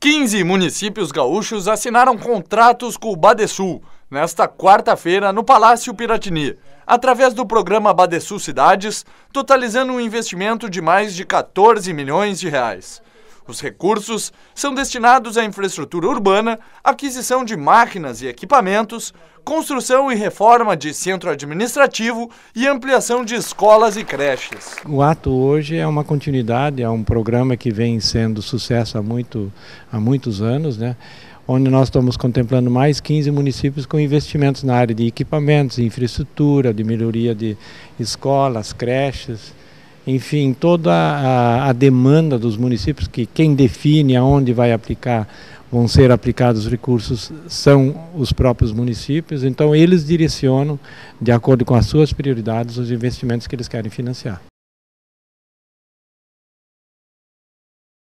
15 municípios gaúchos assinaram contratos com o Badesul nesta quarta-feira no Palácio Piratini, através do programa Badesul Cidades, totalizando um investimento de mais de 14 milhões de reais. Os recursos são destinados à infraestrutura urbana, aquisição de máquinas e equipamentos, construção e reforma de centro administrativo e ampliação de escolas e creches. O ato hoje é uma continuidade, é um programa que vem sendo sucesso há, muito, há muitos anos, né? onde nós estamos contemplando mais 15 municípios com investimentos na área de equipamentos, infraestrutura, de melhoria de escolas, creches enfim, toda a, a, demanda dos municípios, que quem define aonde vai aplicar, vão ser aplicados os recursos, são os próprios municípios, então eles direcionam, de acordo com as suas prioridades, os investimentos que eles querem financiar.